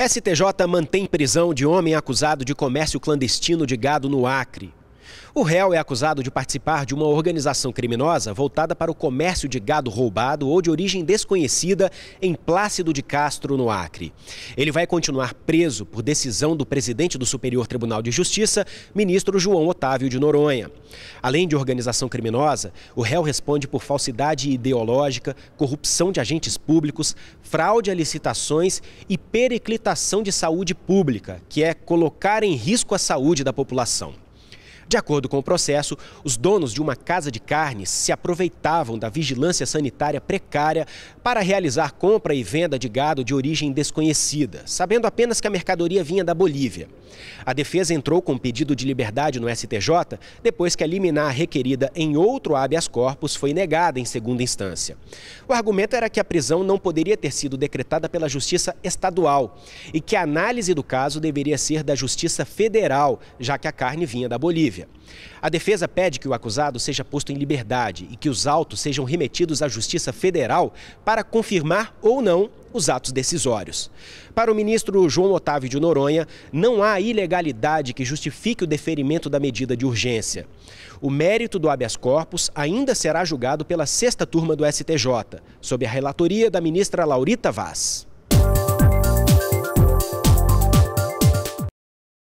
STJ mantém prisão de homem acusado de comércio clandestino de gado no Acre. O réu é acusado de participar de uma organização criminosa voltada para o comércio de gado roubado ou de origem desconhecida em Plácido de Castro, no Acre. Ele vai continuar preso por decisão do presidente do Superior Tribunal de Justiça, ministro João Otávio de Noronha. Além de organização criminosa, o réu responde por falsidade ideológica, corrupção de agentes públicos, fraude a licitações e periclitação de saúde pública, que é colocar em risco a saúde da população. De acordo com o processo, os donos de uma casa de carnes se aproveitavam da vigilância sanitária precária para realizar compra e venda de gado de origem desconhecida, sabendo apenas que a mercadoria vinha da Bolívia. A defesa entrou com pedido de liberdade no STJ depois que a liminar requerida em outro habeas corpus foi negada em segunda instância. O argumento era que a prisão não poderia ter sido decretada pela Justiça Estadual e que a análise do caso deveria ser da Justiça Federal, já que a carne vinha da Bolívia. Bolívia. A defesa pede que o acusado seja posto em liberdade e que os autos sejam remetidos à Justiça Federal para confirmar ou não os atos decisórios. Para o ministro João Otávio de Noronha, não há ilegalidade que justifique o deferimento da medida de urgência. O mérito do habeas corpus ainda será julgado pela sexta turma do STJ, sob a relatoria da ministra Laurita Vaz.